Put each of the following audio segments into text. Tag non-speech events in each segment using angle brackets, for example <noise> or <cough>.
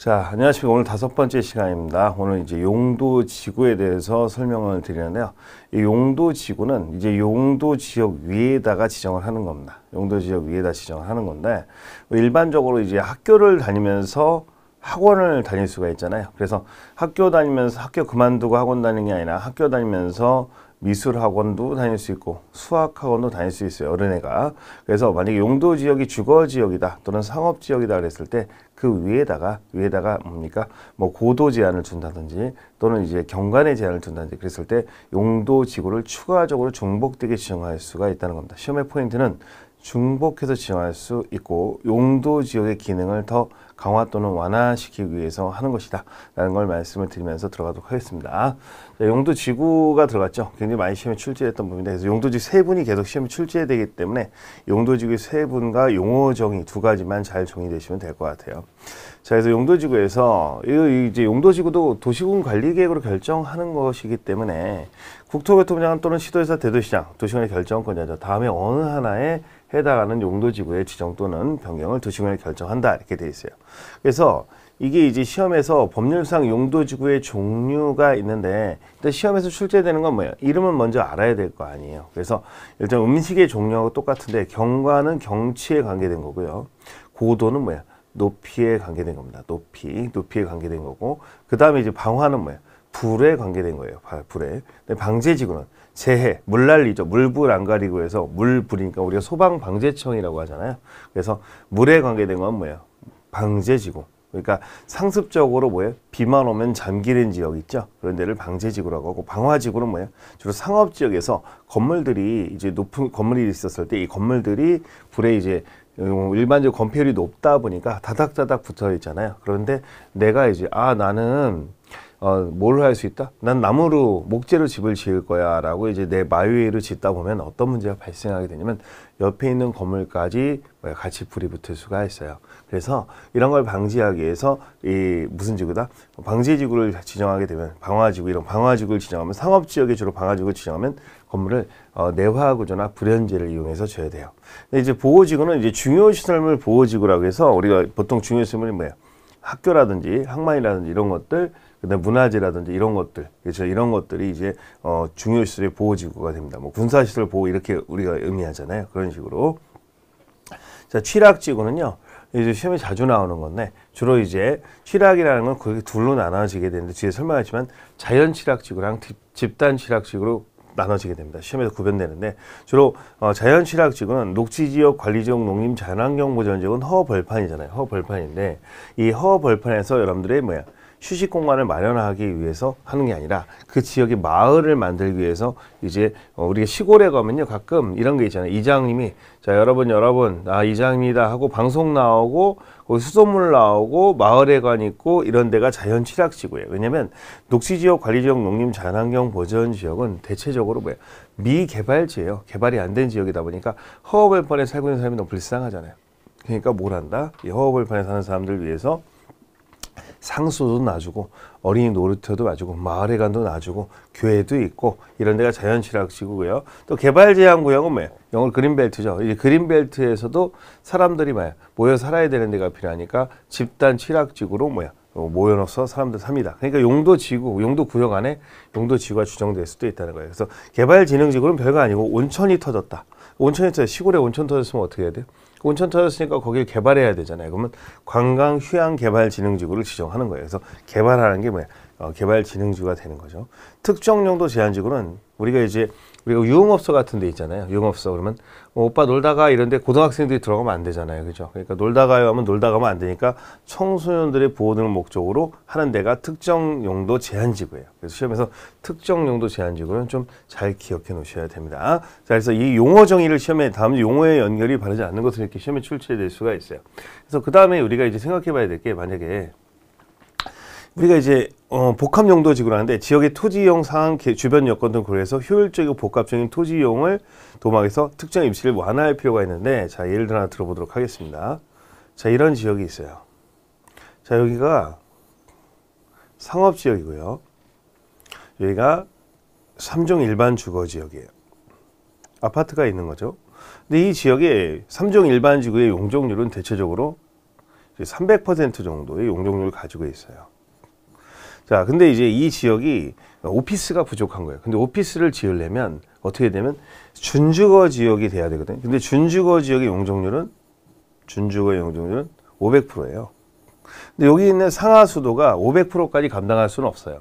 자, 안녕하십니까. 오늘 다섯 번째 시간입니다. 오늘 이제 용도 지구에 대해서 설명을 드리는데요. 이 용도 지구는 이제 용도 지역 위에다가 지정을 하는 겁니다. 용도 지역 위에다 지정을 하는 건데, 뭐 일반적으로 이제 학교를 다니면서 학원을 다닐 수가 있잖아요. 그래서 학교 다니면서 학교 그만두고 학원 다니는 게 아니라 학교 다니면서 미술학원도 다닐 수 있고 수학학원도 다닐 수 있어요. 어린애가. 그래서 만약에 용도 지역이 주거 지역이다 또는 상업 지역이다 그랬을 때 그 위에다가 위에다가 뭡니까? 뭐 고도 제한을 준다든지 또는 이제 경관의 제한을 준다든지 그랬을 때 용도 지구를 추가적으로 중복되게 지정할 수가 있다는 겁니다. 시험의 포인트는 중복해서 지정할 수 있고 용도 지역의 기능을 더 강화 또는 완화시키기 위해서 하는 것이다 라는 걸 말씀을 드리면서 들어가도록 하겠습니다. 자, 용도 지구가 들어갔죠. 굉장히 많이 시험에 출제했던 부분인데 그래서 용도지 세 분이 계속 시험에 출제 되기 때문에 용도지구 세 분과 용어 정의 두 가지만 잘 정의되시면 될 것 같아요. 자, 그래서 용도지구에서 이제 용도지구도 도시군 관리 계획으로 결정하는 것이기 때문에 국토교통장 또는 시도회사 대도시장 도시관의 결정권자죠. 다음에 어느 하나의 해당하는 용도지구의 지정 또는 변경을 도시공 결정한다 이렇게 돼 있어요. 그래서 이게 이제 시험에서 법률상 용도지구의 종류가 있는데 일단 시험에서 출제되는 건 뭐예요? 이름은 먼저 알아야 될 거 아니에요. 그래서 일단 음식의 종류하고 똑같은데 경과는 경치에 관계된 거고요. 고도는 뭐예요 높이에 관계된 겁니다. 높이, 높이에 관계된 거고 그 다음에 이제 방화는 뭐요 불에 관계된 거예요. 불에. 방제지구는 재해, 물난리죠. 물불 안 가리고 해서 물불이니까 우리가 소방방재청이라고 하잖아요. 그래서 물에 관계된 건 뭐예요? 방제지구. 그러니까 상습적으로 뭐예요? 비만 오면 잠기는 지역 있죠. 그런 데를 방제지구라고 하고 방화지구는 뭐예요? 주로 상업 지역에서 건물들이 이제 높은 건물이 있었을 때 이 건물들이 불에 이제 음, 일반적으로 건폐율이 높다 보니까 다닥다닥 붙어 있잖아요. 그런데 내가 이제 아 나는 어, 뭘 할 수 있다? 난 나무로 목재로 집을 지을 거야 라고 이제 내마위웨를 짓다 보면 어떤 문제가 발생하게 되냐면 옆에 있는 건물까지 같이 불이 붙을 수가 있어요. 그래서 이런 걸 방지하기 위해서 이 무슨 지구다? 방지지구를 지정하게 되면 방화지구 이런 방화지구를 지정하면 상업지역에 주로 방화지구를 지정하면 건물을 어, 내화구조나 불연지를 이용해서 줘야 돼요. 근데 이제 보호지구는 이제 중요시설물 보호지구라고 해서 우리가 보통 중요시설물이 뭐예요? 학교라든지 항만이라든지 이런 것들 그다음 문화재라든지 이런 것들 그렇죠 이런 것들이 이제 어, 중요시설의 보호지구가 됩니다. 뭐 군사시설 보호 이렇게 우리가 의미하잖아요. 그런 식으로 자 취락지구는요. 이제 시험에 자주 나오는 건데 주로 이제 취락이라는 건 거기 둘로 나눠지게 되는데 뒤에 설명하지만 자연 취락지구랑 집단 취락지구로 나눠지게 됩니다. 시험에서 구별되는데 주로 어, 자연 취락지구는 녹지지역 관리지역 농림 자연환경 보전지역은 허벌판이잖아요. 허벌판인데 이 허벌판에서 여러분들의 뭐야 휴식 공간을 마련하기 위해서 하는 게 아니라 그 지역의 마을을 만들기 위해서 이제 어, 우리가 시골에 가면요 가끔 이런 게 있잖아요 이장님이 자 여러분 여러분 아 이장입니다 하고 방송 나오고 거기 수돗물 나오고 마을에관 있고 이런 데가 자연 칠락지구예요 왜냐면 녹지지역 관리지역 농림 자연환경 보전 지역은 대체적으로 뭐야 미개발지예요 개발이 안 된 지역이다 보니까 허허벌판에 살고 있는 사람이 너무 불쌍하잖아요 그러니까 뭘 한다 이 허허벌판에 사는 사람들 위해서 상수도 놔주고 어린이 놀이터도 놔주고 마을회관도 놔주고 교회도 있고 이런 데가 자연치락지구고요또 개발제한구역은 뭐예요? 영어로 그린벨트죠. 이제 그린벨트에서도 사람들이 뭐야 모여 살아야 되는 데가 필요하니까 집단 치락지구로 뭐야 어, 모여놓서 사람들 삽니다. 그러니까 용도 지구, 용도 구역 안에 용도 지구가 지정될 수도 있다는 거예요. 그래서 개발진흥지구는 별거 아니고 온천이 터졌다. 온천이 터져 시골에 온천 터졌으면 어떻게 해야 돼요? 온천 터았으니까 거기를 개발해야 되잖아요. 그러면 관광 휴양 개발 진흥지구를 지정하는 거예요. 그래서 개발하는 게 뭐야? 어, 개발 진흥지구가 되는 거죠. 특정 용도 제한지구는 우리가 이제 우리가 유흥업소 같은 데 있잖아요. 유흥업소 그러면 뭐 오빠 놀다가 이런데 고등학생들이 들어가면 안 되잖아요. 그죠? 그러니까 놀다가요 하면 놀다 가면 안 되니까 청소년들의 보호 등을 목적으로 하는 데가 특정 용도 제한 지구예요. 그래서 시험에서 특정 용도 제한 지구는 좀 잘 기억해 놓으셔야 됩니다. 자, 그래서 이 용어 정의를 시험에 다음 용어의 연결이 바르지 않는 것을 이렇게 시험에 출제될 수가 있어요. 그래서 그다음에 우리가 이제 생각해 봐야 될 게 만약에 우리가 이제 어, 복합 용도 지구를 하는데 지역의 토지용 상황, 주변 여건 등 고려해서 효율적이고 복합적인 토지 용을 도막에서 특정 입시를 완화할 필요가 있는데 자 예를 들어 하나 들어보도록 하겠습니다. 자 이런 지역이 있어요. 자 여기가 상업 지역이고요. 여기가 3종 일반 주거 지역이에요. 아파트가 있는 거죠. 근데 이 지역의 3종 일반 지구의 용적률은 대체적으로 300% 정도의 용적률을 가지고 있어요. 자, 근데 이제 이 지역이 오피스가 부족한 거예요. 근데 오피스를 지으려면 어떻게 되면 준주거 지역이 돼야 되거든요. 근데 준주거 지역의 용적률은 준주거 용적률은 500%예요. 근데 여기 있는 상하 수도가 500%까지 감당할 수는 없어요.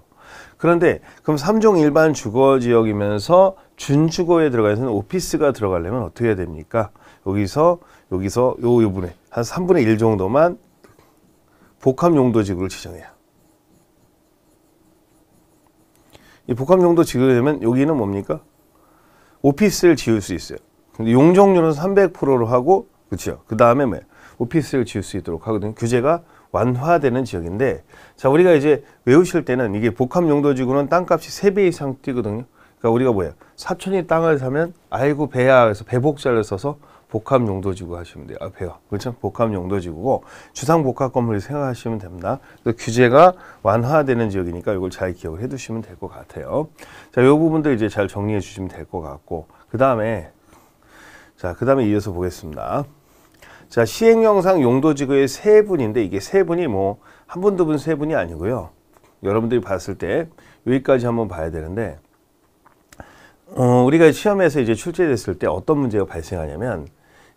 그런데 그럼 3종 일반 주거 지역이면서 준주거에 들어가 서는 오피스가 들어가려면 어떻게 해야 됩니까? 여기서 여기서 요부분에한 3분의 1 정도만 복합 용도 지구를 지정해요. 이 복합용도 지으려면 여기는 뭡니까? 오피스를 지을 수 있어요. 근데 용적률은 300%로 하고 그렇죠. 그 다음에 뭐 오피스를 지을 수 있도록 하거든요. 규제가 완화되는 지역인데 자 우리가 이제 외우실 때는 이게 복합용도지구는 땅값이 3배 이상 뛰거든요. 그러니까 우리가 뭐예요? 사촌이 땅을 사면 아이고 배야 해서 배복자를 써서 복합 용도지구 하시면 돼요. 앞에요. 아, 그렇죠? 복합 용도지구고 주상 복합 건물이 생각하시면 됩니다. 그래서 규제가 완화되는 지역이니까 이걸 잘 기억을 해두시면 될 것 같아요. 자, 이 부분도 이제 잘 정리해 주시면 될 것 같고 그 다음에 자, 그 다음에 이어서 보겠습니다. 자, 시행영상 용도지구의 세 분인데 이게 세 분이 뭐 한 분, 두 분, 세 분이 아니고요. 여러분들이 봤을 때 여기까지 한번 봐야 되는데 어, 우리가 시험에서 이제 출제됐을 때 어떤 문제가 발생하냐면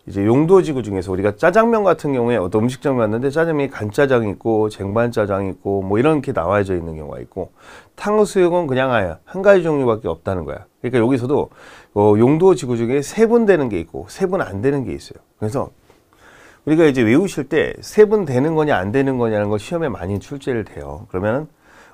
이제 용도지구 중에서 우리가 짜장면 같은 경우에 어떤 음식점 갔는데 짜장면이 간짜장 있고 쟁반짜장 있고 뭐 이렇게 나와져 있는 경우가 있고 탕수육은 그냥 아예 한 가지 종류밖에 없다는 거야. 그러니까 여기서도 어, 용도지구 중에 세분되는 게 있고 세분안 되는 게 있어요. 그래서 우리가 이제 외우실 때 세분되는 거냐 안 되는 거냐는 거 시험에 많이 출제를 돼요. 그러면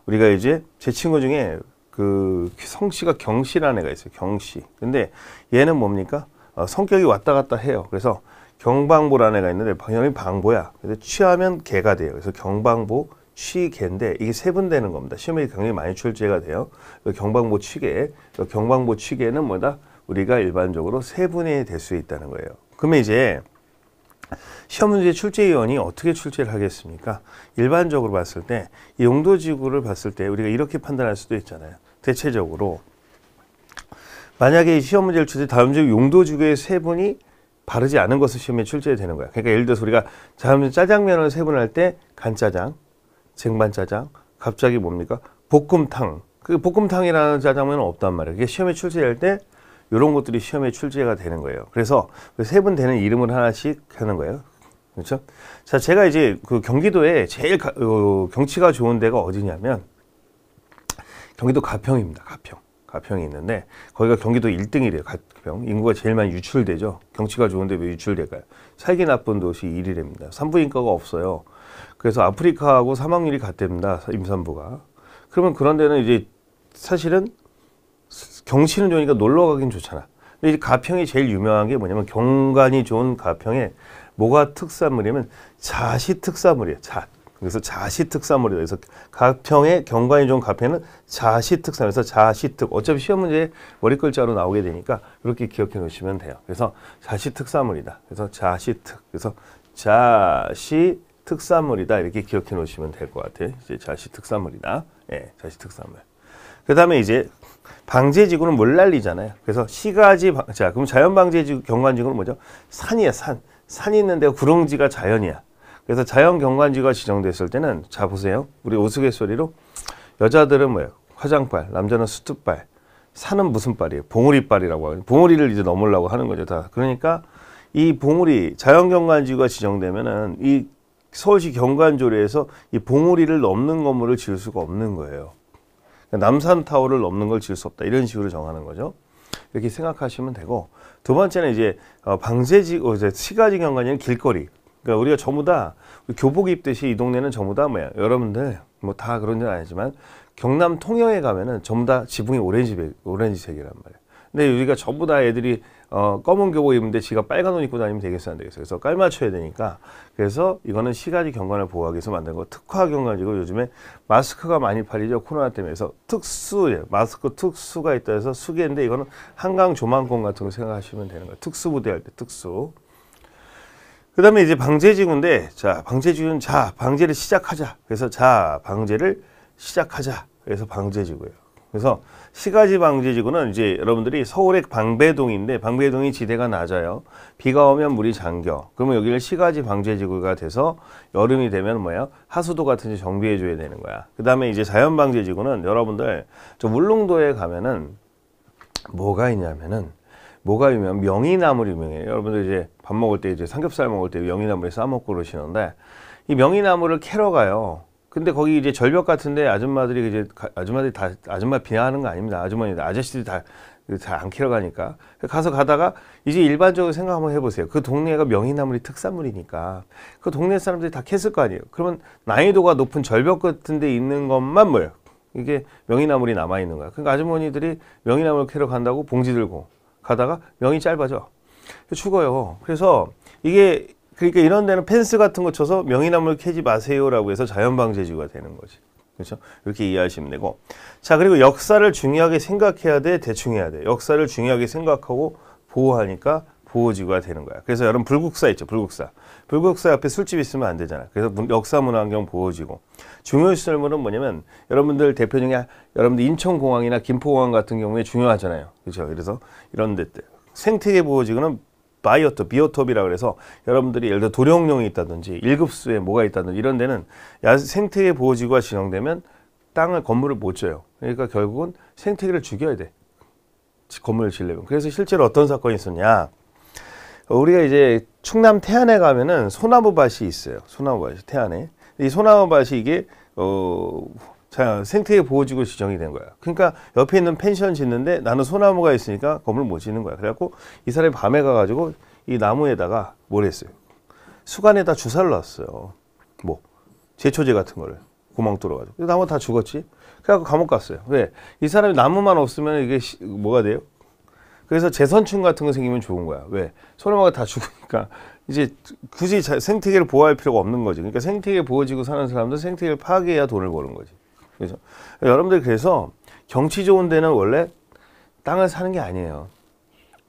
우리가 이제 제 친구 중에 그 성씨가 경씨라는 애가 있어요. 경씨. 근데 얘는 뭡니까? 어, 성격이 왔다 갔다 해요. 그래서 경방보라는 애가 있는데 방향이 방보야. 그래서 취하면 개가 돼요. 그래서 경방보 취개인데 이게 세분되는 겁니다. 시험에 굉장히 많이 출제가 돼요. 그 경방보 취개, 그 경방보 취개는 뭐다? 우리가 일반적으로 세분이 될 수 있다는 거예요. 그러면 이제 시험 문제 출제위원이 어떻게 출제를 하겠습니까? 일반적으로 봤을 때 용도지구를 봤을 때 우리가 이렇게 판단할 수도 있잖아요. 대체적으로 만약에 시험 문제를 출제 다음 주 용도 주기의세 분이 바르지 않은 것을 시험에 출제되는 거야. 그러니까 예를 들어서 우리가 다음 주 짜장면을 세분할 때 간짜장, 쟁반짜장, 갑자기 뭡니까? 볶음탕. 그 볶음탕이라는 짜장면은 없단 말이에요. 게 시험에 출제할 때 이런 것들이 시험에 출제가 되는 거예요. 그래서 그 세분되는 이름을 하나씩 하는 거예요. 그렇죠? 자, 제가 이제 그 경기도에 제일 가, 어, 경치가 좋은 데가 어디냐면 경기도 가평입니다. 가평. 가평이 있는데 거기가 경기도 1등이래요. 가평. 인구가 제일 많이 유출되죠. 경치가 좋은데 왜 유출될까요? 살기 나쁜 도시 1위랍니다. 산부인과가 없어요. 그래서 아프리카하고 사망률이 같답니다. 임산부가. 그러면 그런 데는 이제 사실은 경치는 좋으니까 놀러 가긴 좋잖아. 근데 이 가평이 제일 유명한 게 뭐냐면 경관이 좋은 가평에 뭐가 특산물이냐면 자시 특산물이에요. 잣. 그래서 자시특사물이다. 그래서 가평의 경관이 좋은 가평은 자시특사에서 자시특 어차피 시험 문제에 머리 글자로 나오게 되니까 이렇게 기억해 놓으시면 돼요. 그래서 자시특사물이다. 그래서 자시특 그래서 자시특사물이다 이렇게 기억해 놓으시면 될 것 같아요. 이제 자시특사물이다. 예, 자시특사물. 그 다음에 이제 방제지구는 물 날리잖아요. 그래서 시가지 자 그럼 자연방제지구 경관지구는 뭐죠? 산이야 산. 산이 있는데 구릉지가 자연이야. 그래서 자연 경관지가 지정됐을 때는 자 보세요. 우리 우스갯소리로 여자들은 뭐예요? 화장발, 남자는 수트발, 산은 무슨 발이에요? 봉우리발이라고 하죠. 봉우리를 이제 넘으려고 하는 거죠. 다. 그러니까 이 봉우리 자연 경관지가 지정되면은 이 서울시 경관조례에서 이 봉우리를 넘는 건물을 지을 수가 없는 거예요. 그러니까 남산 타워를 넘는 걸 지을 수 없다 이런 식으로 정하는 거죠. 이렇게 생각하시면 되고 두 번째는 이제 어, 방세지, 어, 이제 시가지 경관이 길거리. 그러니까 우리가 전부 다 교복 입듯이 이 동네는 전부 다 뭐야 여러분들 뭐 다 그런 아니지만 경남 통영에 가면은 전부 다 지붕이 오렌지 오렌지색이란 말이에요. 근데 우리가 전부 다 애들이 어, 검은 교복 입는데 지가 빨간 옷 입고 다니면 되겠어 안 되겠어. 그래서 깔맞춰야 되니까 그래서 이거는 시가지 경관을 보호하기 위해서 만든 거 특화 경관이고 요즘에 마스크가 많이 팔리죠 코로나 때문에 서 특수 예, 마스크 특수가 있다 해서 수계인데 이거는 한강 조망권 같은 거 생각하시면 되는 거예요. 특수부대 할 때 특수. 그 다음에 이제 방제지구인데 자 방제지구는 자 방제를 시작하자 그래서 자 방제를 시작하자 그래서 방제지구예요 그래서 시가지 방제지구는 이제 여러분들이 서울의 방배동인데 방배동이 지대가 낮아요 비가 오면 물이 잠겨 그러면 여기를 시가지 방제지구가 돼서 여름이 되면 뭐예요 하수도 같은 데 정비해 줘야 되는 거야 그 다음에 이제 자연 방제지구는 여러분들 저 울릉도에 가면은 뭐가 있냐면은 뭐가 유명? 명이나물 유명해요. 여러분들 이제 밥 먹을 때 이제 삼겹살 먹을 때 명이나물에 싸 먹고 그러시는데 이 명이나물을 캐러 가요. 근데 거기 이제 절벽 같은데 아줌마들이 이제 아줌마들이 다 아줌마 비하하는 거 아닙니다. 아주머니들 아저씨들이 다잘안 캐러 가니까 가서 가다가 이제 일반적으로 생각 한번 해보세요. 그 동네가 명이나물이 특산물이니까 그 동네 사람들이 다캐을거 아니에요. 그러면 난이도가 높은 절벽 같은데 있는 것만 뭐예요? 이게 명이나물이 남아 있는 거야. 그러니까 아주머니들이 명이나물 캐러 간다고 봉지 들고 가다가 명이 짧아져. 죽어요. 그래서 이게 그러니까 이런 데는 펜스 같은 거 쳐서 명이나물 캐지 마세요라고 해서 자연방제지구가 되는 거지. 그렇죠? 이렇게 이해하시면 되고. 자, 그리고 역사를 중요하게 생각해야 돼, 대충 해야 돼. 역사를 중요하게 생각하고 보호하니까 보호지구가 되는 거야. 그래서 여러분 불국사 있죠. 불국사. 불국사 옆에 술집 있으면 안 되잖아. 그래서 역사문화환경 보호지구. 중요시설물은 뭐냐면 여러분들 대표 중에 여러분들 인천공항이나 김포공항 같은 경우에 중요하잖아요. 그렇죠. 그래서 이런 데들. 생태계 보호지구는 바이오톱, 비오톱이라 그래서 여러분들이 예를 들어 도룡뇽이 있다든지 일급수에 뭐가 있다든지 이런 데는 생태계 보호지구가 지정되면 땅을 건물을 못 줘요. 그러니까 결국은 생태계를 죽여야 돼. 건물을 지려면. 그래서 실제로 어떤 사건이 있었냐. 우리가 이제 충남 태안에 가면은 소나무밭이 있어요. 소나무밭이 태안에. 이 소나무밭이 이게 어 생태계 보호지구 지정이 된 거야. 그러니까 옆에 있는 펜션 짓는데 나는 소나무가 있으니까 건물 못 짓는 거야. 그래갖고 이 사람이 밤에 가가지고 이 나무에다가 뭘 했어요? 수간에다 주사를 놨어요. 뭐 제초제 같은 거를 구멍 뚫어가지고 나무 다 죽었지. 그래갖고 감옥 갔어요. 왜? 이 사람이 나무만 없으면 이게 시, 뭐가 돼요? 그래서 재선충 같은 거 생기면 좋은 거야. 왜? 소나무가다 <laughs> 죽으니까 이제 굳이 생태계를 보호할 필요가 없는 거지. 그러니까 생태계 보호지고 사는 사람들 생태계를 파괴해야 돈을 버는 거지. 그래서 여러분들 그래서 경치 좋은 데는 원래 땅을 사는 게 아니에요.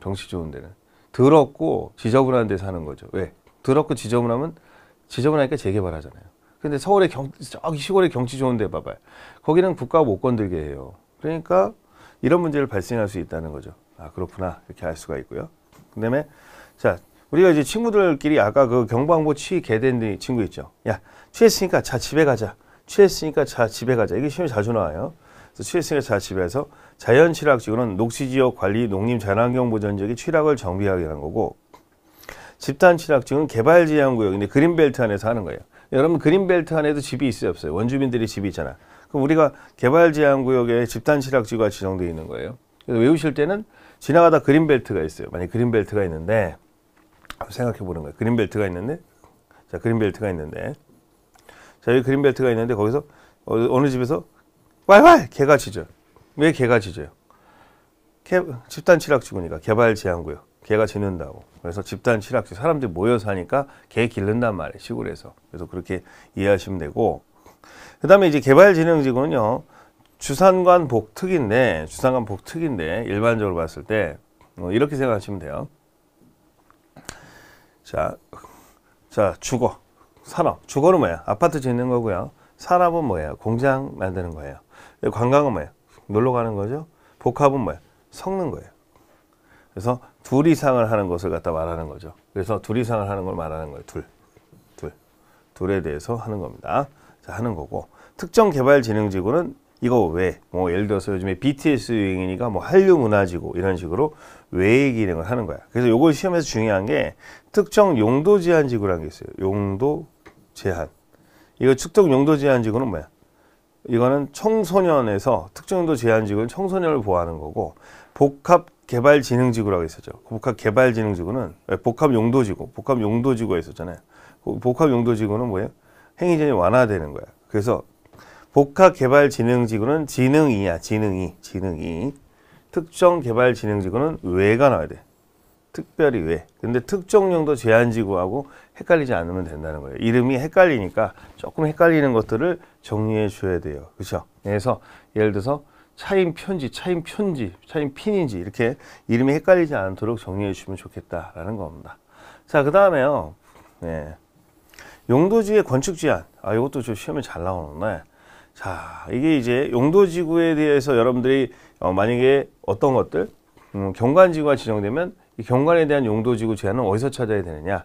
경치 좋은 데는 더럽고 지저분한 데 사는 거죠. 왜? 더럽고 지저분하면 지저분하니까 재개발하잖아요. 근데 서울의 경, 저기 시골의 경치 좋은 데 봐봐요. 거기는 국가가 못 건들게 해요. 그러니까 이런 문제를 발생할 수 있다는 거죠. 아, 그렇구나. 이렇게 알 수가 있고요. 그 다음에, 자, 우리가 이제 친구들끼리 아까 그경방항취 개된 친구 있죠. 야, 취했으니까 자, 집에 가자. 취했으니까 자, 집에 가자. 이게 시험에 자주 나와요. 그래서 취했으니까 자, 집에서 자연취락지구는 녹지지역 관리 농림자난경보전적의 취락을 정비하게 하는 거고, 집단취락지구는 개발지향구역인데 그린벨트 안에서 하는 거예요. 여러분 그린벨트 안에도 집이 있어요 없어요? 원주민들이 집이 있잖아. 그럼 우리가 개발제한구역에 집단실학지가 지정되어 있는 거예요. 그래서 외우실 때는 지나가다 그린벨트가 있어요. 만약 에 그린벨트가 있는데 생각해 보는 거예요. 그린벨트가 있는데 자 그린벨트가 있는데 자 여기 그린벨트가 있는데 거기서 어, 어느 집에서 왈왈 개가 짖어왜 개가 짖어요? 개, 집단 칠락지구니까 개발 제한구요 개가 짖는다고 그래서 집단 칠락지 사람들이 모여 사니까 개 기른단 말이에요 시골에서 그래서 그렇게 이해하시면 되고 그 다음에 이제 개발진흥지구는요 주상관 복특인데 주상관 복특인데 일반적으로 봤을 때 어, 이렇게 생각하시면 돼요. 자, 자 주거, 산업. 주거는 뭐예요? 아파트 짓는 거고요. 산업은 뭐예요? 공장 만드는 거예요. 관광은 뭐예요? 놀러 가는 거죠. 복합은 뭐예요? 섞는 거예요. 그래서 둘 이상을 하는 것을 갖다 말하는 거죠. 그래서 둘 이상을 하는 걸 말하는 거예요. 둘, 둘, 둘에 대해서 하는 겁니다. 자, 하는 거고 특정 개발진흥지구는 이거 왜? 뭐 예를 들어서 요즘에 BTS 유행이니까 뭐 한류 문화지고 이런 식으로 왜의 기능을 하는 거야. 그래서 요걸 시험에서 중요한 게 특정 용도 제한 지구라는 게 있어요. 용도 제한. 이거 특정 용도 제한 지구는 뭐야? 이거는 청소년에서 특정 용도 제한 지구는 청소년을 보호하는 거고 복합 개발 진흥 지구라고 있었죠. 그 복합 개발 진흥 지구는 예, 복합 용도 지구, 복합 용도 지구가 있었잖아요. 그 복합 용도 지구는 뭐예요? 행위전이 완화되는 거야. 그래서 복합개발진흥지구는 지능이야. 지능이. 지능이. 특정개발진흥지구는 외가 나와야 돼. 특별히 왜. 근데 특정용도 제한지구하고 헷갈리지 않으면 된다는 거예요. 이름이 헷갈리니까 조금 헷갈리는 것들을 정리해 줘야 돼요. 그렇죠? 그래서 예를 들어서 차인편지차인편지차인핀인지 이렇게 이름이 헷갈리지 않도록 정리해 주시면 좋겠다라는 겁니다. 자, 그 다음에요. 네. 용도지의 건축 제한. 아, 이것도 저 시험에 잘 나오는데 자, 이게 이제 용도 지구에 대해서 여러분들이 어, 만약에 어떤 것들 음, 경관 지구가 지정되면 이 경관에 대한 용도 지구 제한은 어디서 찾아야 되느냐?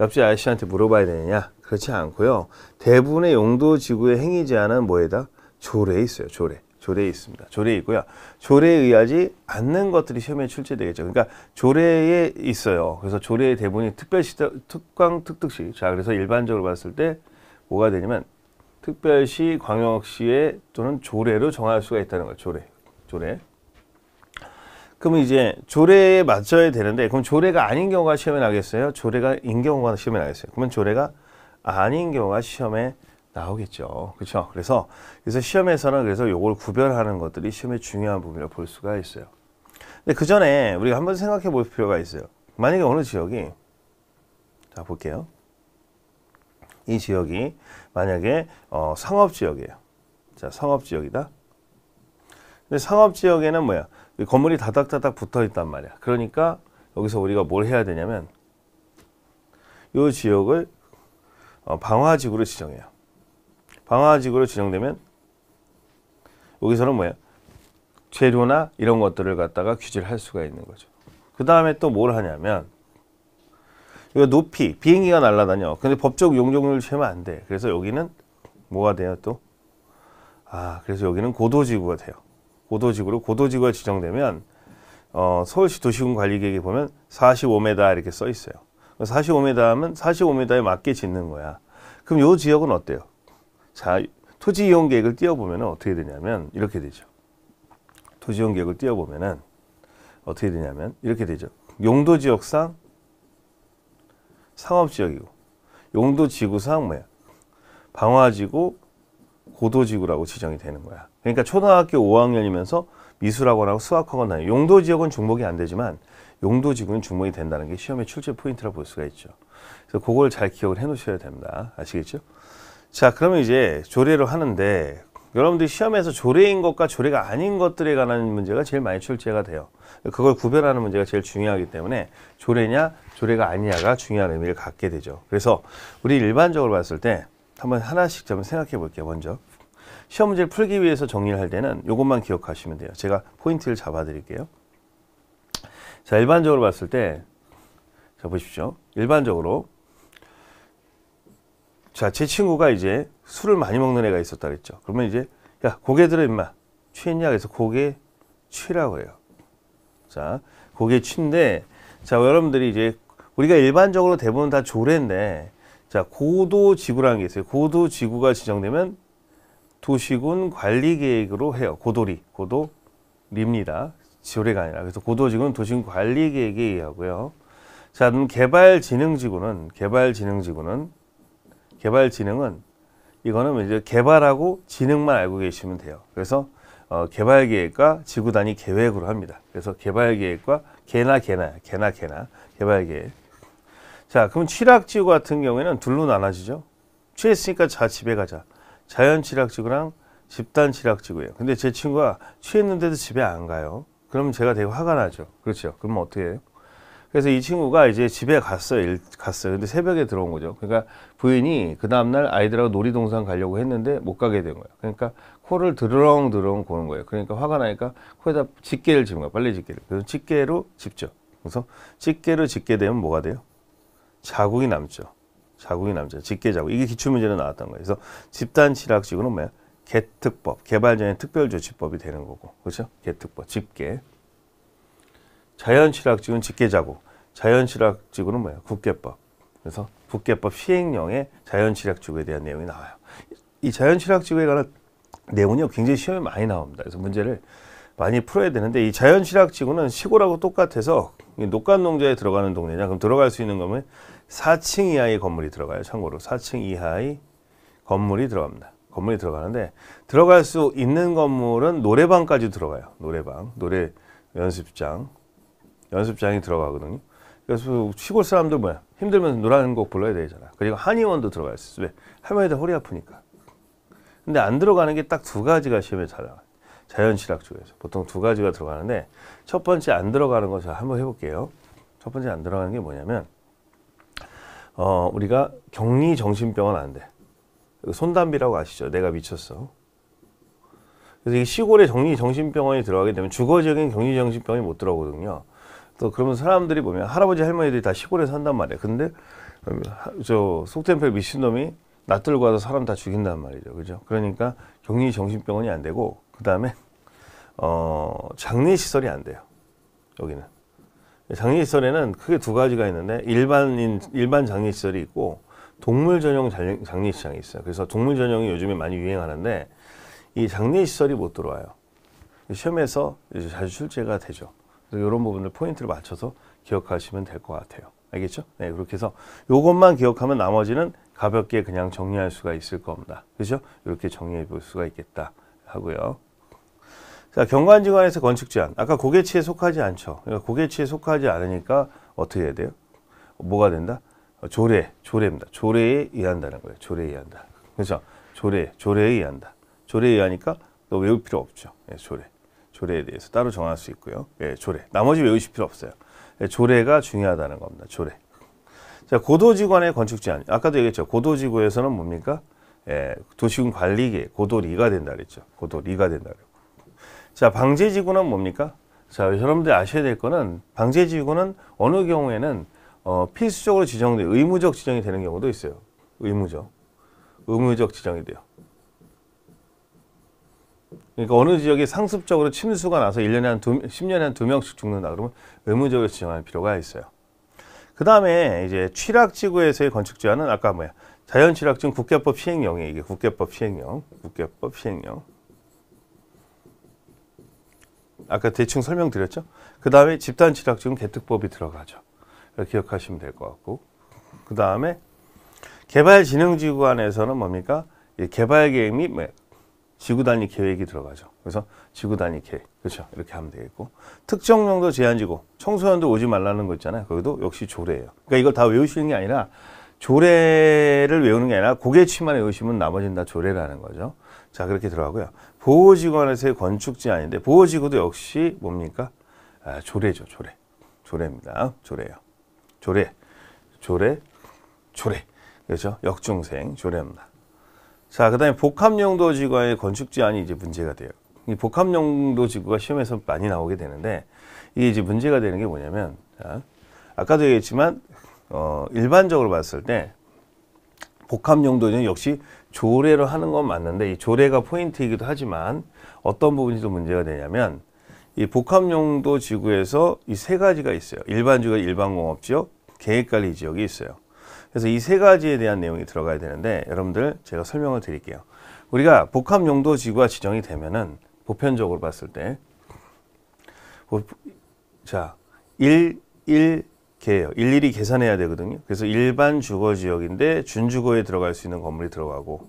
옆집 아저씨한테 물어봐야 되느냐? 그렇지 않고요. 대부분의 용도 지구의 행위 제한은 뭐에다? 조례에 있어요. 조례. 조례에 있습니다. 조례에 있고요. 조례에 의하지 않는 것들이 시험에 출제되겠죠. 그러니까 조례에 있어요. 그래서 조례의 대부분이 특별시 특강 특특시. 자, 그래서 일반적으로 봤을 때 뭐가 되냐면 특별시, 광역시의 또는 조례로 정할 수가 있다는 거예요. 조례, 조례. 그러 이제 조례에 맞춰야 되는데 그럼 조례가 아닌 경우가 시험에 나겠어요? 조례가 인 경우가 시험에 나겠어요? 그러면 조례가 아닌 경우가 시험에 나오겠죠. 그렇죠? 그래서 그래서 시험에서는 그래서 요걸 구별하는 것들이 시험의 중요한 부분이볼 수가 있어요. 근데 그 전에 우리가 한번 생각해 볼 필요가 있어요. 만약에 어느 지역이 자 볼게요. 이 지역이 만약에 어, 상업 지역이에요. 자, 상업 지역이다. 근데 상업 지역에는 뭐야? 건물이 다닥다닥 붙어 있단 말이야. 그러니까 여기서 우리가 뭘 해야 되냐면 이 지역을 어, 방화지구로 지정해요. 방화지구로 지정되면 여기서는 뭐야? 재료나 이런 것들을 갖다가 규제를 할 수가 있는 거죠. 그 다음에 또 뭘 하냐면 이거 높이 비행기가 날아다녀. 근데 법적 용적률 을 채면 안 돼. 그래서 여기는 뭐가 돼요 또? 아 그래서 여기는 고도지구가 돼요. 고도지구로 고도지구가 지정되면 어, 서울시 도시군 관리계획에 보면 45m 이렇게 써 있어요. 45m 하면 45m에 맞게 짓는 거야. 그럼 요 지역은 어때요? 자, 토지 이용 계획을 띄워보면 어떻게 되냐면 이렇게 되죠. 토지 이용 계획을 띄워보면은 어떻게 되냐면 이렇게 되죠. 용도 지역상 상업지역이고 용도 지구상 뭐야 방화지구 고도지구라고 지정이 되는 거야. 그러니까 초등학교 5학년이면서 미술학원하고 수학학원 다녀. 용도 지역은 중복이 안 되지만 용도 지구는 중복이 된다는 게 시험의 출제 포인트라 볼 수가 있죠. 그래서 그걸 잘 기억을 해 놓으셔야 됩니다. 아시겠죠? 자, 그러면 이제 조례를 하는데 여러분들이 시험에서 조례인 것과 조례가 아닌 것들에 관한 문제가 제일 많이 출제가 돼요. 그걸 구별하는 문제가 제일 중요하기 때문에 조례냐 조례가 아니냐가 중요한 의미를 갖게 되죠. 그래서 우리 일반적으로 봤을 때 한번 하나씩 좀 생각해 볼게요. 먼저 시험 문제를 풀기 위해서 정리를 할 때는 이것만 기억하시면 돼요. 제가 포인트를 잡아 드릴게요. 자, 일반적으로 봤을 때 자, 보십시오. 일반적으로 자, 제 친구가 이제 술을 많이 먹는 애가 있었다 그랬죠. 그러면 이제 야, 고개 들어 임마. 취했냐? 그래서 고개 취라고 해요. 자, 고개 취인데 자, 여러분들이 이제 우리가 일반적으로 대부분 다 조례인데 자 고도 지구라는 게 있어요. 고도 지구가 지정되면 도시군 관리 계획으로 해요. 고도리 고도리입니다. 지조례가 아니라 그래서 고도 지구는 도시군 관리 계획에 의하고요. 자 그럼 개발 진흥 지구는 개발 진흥 지구는 개발 진흥은 이거는 이제 개발하고 진흥만 알고 계시면 돼요. 그래서 어, 개발 계획과 지구 단위 계획으로 합니다. 그래서 개발 계획과 개나 개나 개나 개나 개발 계획 자, 그럼 취락지구 같은 경우에는 둘로 나눠지죠. 취했으니까 자 집에 가자. 자연 취락지구랑 집단 취락지구예요 근데 제 친구가 취했는데도 집에 안 가요. 그러면 제가 되게 화가 나죠. 그렇죠. 그럼 어떻게 해요? 그래서 이 친구가 이제 집에 갔어요. 일, 갔어요. 근데 새벽에 들어온 거죠. 그러니까 부인이 그 다음날 아이들하고 놀이동산 가려고 했는데 못 가게 된 거예요. 그러니까 코를 드렁드렁 고는 거예요. 그러니까 화가 나니까 코에다 집게를 집은 거예요. 빨래 집게를. 그래서 집게로 집죠. 그래서 집게로 집게 되면 뭐가 돼요? 자국이 남죠. 자국이 남죠. 직계 자국. 이게 기출문제로 나왔던 거예요. 그래서 집단 치락지구는 뭐야? 개특법, 개발전의 특별조치법이 되는 거고. 그렇죠? 개특법, 집계. 자연 실학지구는 직계 자국. 자연 치락지구는 뭐야? 국계법. 그래서 국계법 시행령에 자연 실학지구에 대한 내용이 나와요. 이 자연 실학지구에 관한 내용이요. 굉장히 시험에 많이 나옵니다. 그래서 문제를 많이 풀어야 되는데 이 자연 실학지구는 시골하고 똑같아서 녹간 농자에 들어가는 동네냐? 그럼 들어갈 수 있는 거면 4층 이하의 건물이 들어가요. 참고로 4층 이하의 건물이 들어갑니다. 건물이 들어가는데 들어갈 수 있는 건물은 노래방까지 들어가요. 노래방, 노래 연습장, 연습장이 들어가거든요. 그래서 시골 사람들 뭐야 힘들면 노래곡 불러야 되잖아. 그리고 한의원도 들어갈 수 있어. 왜? 할머니들 허리 아프니까. 근데 안 들어가는 게 딱 두 가지가 시험에 잘 나와요. 자연실학 쪽에서 보통 두 가지가 들어가는데 첫 번째 안 들어가는 것을 한번 해볼게요. 첫 번째 안 들어가는 게 뭐냐면 어, 우리가 격리 정신병은 안 돼. 그 손담비라고 아시죠? 내가 미쳤어. 그래서 이 시골에 격리 정신병원이 들어가게 되면 주거적인 격리 정신병이 못 들어오거든요. 또 그러면 사람들이 보면 할아버지 할머니들이 다 시골에 산단 말이에요 근데 저속된플 미친놈이 낯들고 와서 사람 다 죽인단 말이죠. 그죠? 그러니까 격리 정신병원이 안 되고 그다음에 어 장례 시설이 안 돼요. 여기는. 장례시설에는 크게 두 가지가 있는데 일반인 일반 장례시설이 있고 동물 전용 장례시장이 있어요. 그래서 동물 전용이 요즘에 많이 유행하는데 이 장례시설이 못 들어와요. 시험에서 이제 자주 출제가 되죠. 그래서 이런 부분들 포인트를 맞춰서 기억하시면 될 것 같아요. 알겠죠? 네, 그렇게 해서 이것만 기억하면 나머지는 가볍게 그냥 정리할 수가 있을 겁니다. 그죠? 이렇게 정리해 볼 수가 있겠다 하고요. 자, 그러니까 경관지관에서 건축 제한. 아까 고개치에 속하지 않죠. 그러니까 고개치에 속하지 않으니까 어떻게 해야 돼요? 뭐가 된다? 조례, 조례입니다. 조례에 의한다는 거예요. 조례에 의한다. 그래서 조례, 조례에 의한다. 조례에 의하니까 또 외울 필요 없죠. 예, 조례. 조례에 대해서 따로 정할 수 있고요. 예, 조례. 나머지 외우실 필요 없어요. 예, 조례가 중요하다는 겁니다. 조례. 자, 고도지관의 건축 제한. 아까도 얘기했죠. 고도지구에서는 뭡니까? 예, 도시군 관리계 고도리가 된다 그랬죠. 고도리가 된다 그랬고. 자, 방제지구는 뭡니까? 자, 여러분들 아셔야 될 거는 방제지구는 어느 경우에는 어, 필수적으로 지정돼 의무적 지정이 되는 경우도 있어요. 의무적. 의무적 지정이 돼요. 그러니까 어느 지역에 상습적으로 침수가 나서 1년에 한 두, 10년에 한2 명씩 죽는다 그러면 의무적으로 지정할 필요가 있어요. 그 다음에 이제 취락지구에서의 건축 제한은 아까 뭐야 자연취락증 국계법 시행령이에요. 이게 국계법 시행령. 국계법 시행령. 아까 대충 설명드렸죠? 그 다음에 집단 취락증 개특법이 들어가죠. 기억하시면 될 것 같고. 그 다음에 개발진흥지구안에서는 뭡니까? 개발계획 및 지구단위 계획이 들어가죠. 그래서 지구단위 계획. 그렇죠. 이렇게 하면 되겠고. 특정 용도 제한지구. 청소년도 오지 말라는 거 있잖아요. 거기도 역시 조례예요. 그러니까 이걸 다 외우시는 게 아니라 조례를 외우는 게 아니라 고개치만 외우시면 나머지는 다 조례라는 거죠. 자 그렇게 들어가고요. 보호지구에서의 건축 지아닌데 보호지구도 역시 뭡니까? 아, 조례죠 조례. 조례입니다. 조례요. 조례. 조례. 조례. 그렇죠? 역중생 조례입니다. 자, 그 다음에 복합용도지구의 건축 지안이 이제 문제가 돼요. 이 복합용도지구가 시험에서 많이 나오게 되는데 이게 이제 문제가 되는 게 뭐냐면 자, 아까도 얘기했지만 어, 일반적으로 봤을 때 복합 용도는 역시 조례로 하는 건 맞는데 이 조례가 포인트이기도 하지만 어떤 부분이 또 문제가 되냐면 이 복합 용도 지구에서 이 세 가지가 있어요. 일반 주거 일반 공업 지역, 계획 관리 지역이 있어요. 그래서 이 세 가지에 대한 내용이 들어가야 되는데 여러분들 제가 설명을 드릴게요. 우리가 복합 용도 지구가 지정이 되면은 보편적으로 봤을 때 자, 1, 1, 개예요. 일일이 계산해야 되거든요. 그래서 일반 주거 지역인데 준주거에 들어갈 수 있는 건물이 들어가고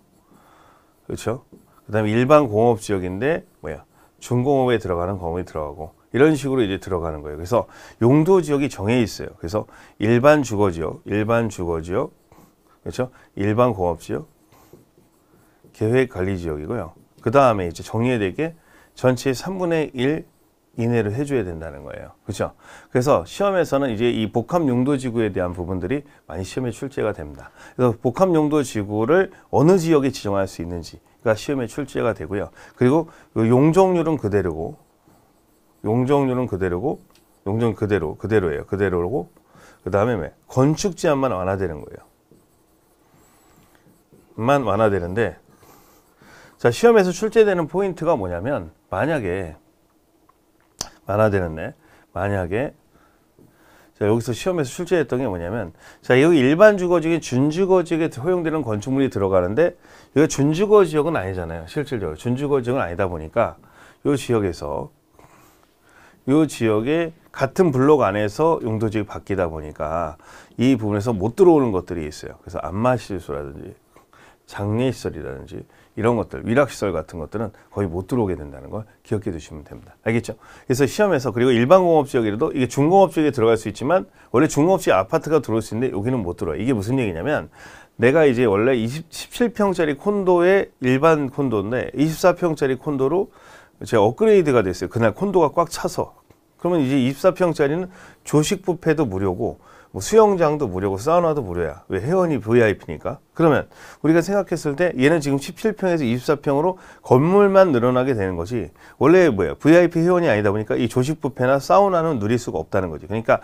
그렇죠? 그다음에 일반 공업 지역인데 뭐야 중공업에 들어가는 건물이 들어가고 이런 식으로 이제 들어가는 거예요. 그래서 용도 지역이 정해 있어요. 그래서 일반 주거 지역, 일반 주거 지역, 그렇죠? 일반 공업 지역, 계획 관리 지역이고요. 그 다음에 이제 정리해야 될게 전체 의 3분의 1 인해를 해줘야 된다는 거예요. 그렇죠? 그래서 시험에서는 이제 이 복합 용도 지구에 대한 부분들이 많이 시험에 출제가 됩니다. 그래서 복합 용도 지구를 어느 지역에 지정할 수 있는지가 시험에 출제가 되고요. 그리고 그 용적률은 그대로고 용적률은 그대로고 용적 그대로 그대로예요. 그대로고 그다음에 건축 제한만 완화되는 거예요. 만 완화되는데 자 시험에서 출제되는 포인트가 뭐냐면 만약에 많아야 되는데 만약에 자, 여기서 시험에서 출제했던 게 뭐냐면 자, 여기 일반 주거지역에 준주거지역에 허용되는 건축물이 들어가는데 여기 가 준주거 지역은 아니잖아요. 실질적으로 준주거 지역은 아니다 보니까 이 지역에서 이 지역에 같은 블록 안에서 용도지역이 바뀌다 보니까 이 부분에서 못 들어오는 것들이 있어요. 그래서 안마시설이라든지 장례시설이라든지 이런 것들, 위락시설 같은 것들은 거의 못 들어오게 된다는 걸 기억해 두시면 됩니다. 알겠죠? 그래서 시험에서 그리고 일반공업지역이라도 이게 중공업지역에 들어갈 수 있지만 원래 중공업지역 아파트가 들어올 수 있는데 여기는 못 들어와요. 이게 무슨 얘기냐면 내가 이제 원래 20, 17평짜리 콘도의 일반 콘도인데 24평짜리 콘도로 제 업그레이드가 됐어요. 그날 콘도가 꽉 차서. 그러면 이제 24평짜리는 조식 뷔페도 무료고 뭐 수영장도 무료고 사우나도 무료야. 왜 회원이 VIP니까? 그러면 우리가 생각했을 때 얘는 지금 17평에서 24평으로 건물만 늘어나게 되는 거지 원래 뭐야 VIP 회원이 아니다 보니까 이 조식 뷔페나 사우나는 누릴 수가 없다는 거지. 그러니까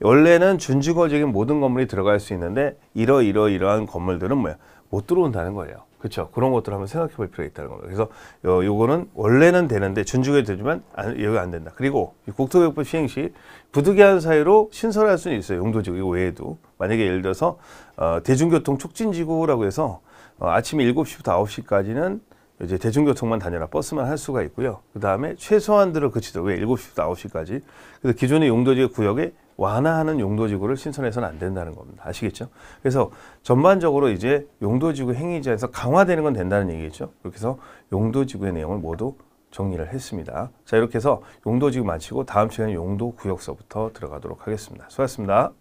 원래는 준주거적인 모든 건물이 들어갈 수 있는데 이러이러이러한 건물들은 뭐야 못 들어온다는 거예요. 그렇죠. 그런 것들을 한번 생각해 볼 필요가 있다는 겁니다. 그래서 요, 요거는 원래는 되는데 준주게 되지만 안, 여기 안 된다. 그리고 국토교육법 시행 시 부득이한 사유로 신설할 수는 있어요. 용도지구 이거 외에도. 만약에 예를 들어서 어, 대중교통 촉진지구라고 해서 어, 아침 에 7시부터 9시까지는 이제 대중교통만 다녀라 버스만 할 수가 있고요. 그 다음에 최소한들을 그치도록 왜 7시부터 9시까지 그래서 기존의 용도지구 구역에 완화하는 용도지구를 신설해서는 안 된다는 겁니다. 아시겠죠? 그래서 전반적으로 이제 용도지구 행위자에서 강화되는 건 된다는 얘기겠죠. 그렇게 해서 용도지구의 내용을 모두 정리를 했습니다. 자 이렇게 해서 용도지구 마치고 다음 시간에 용도구역서부터 들어가도록 하겠습니다. 수고하셨습니다.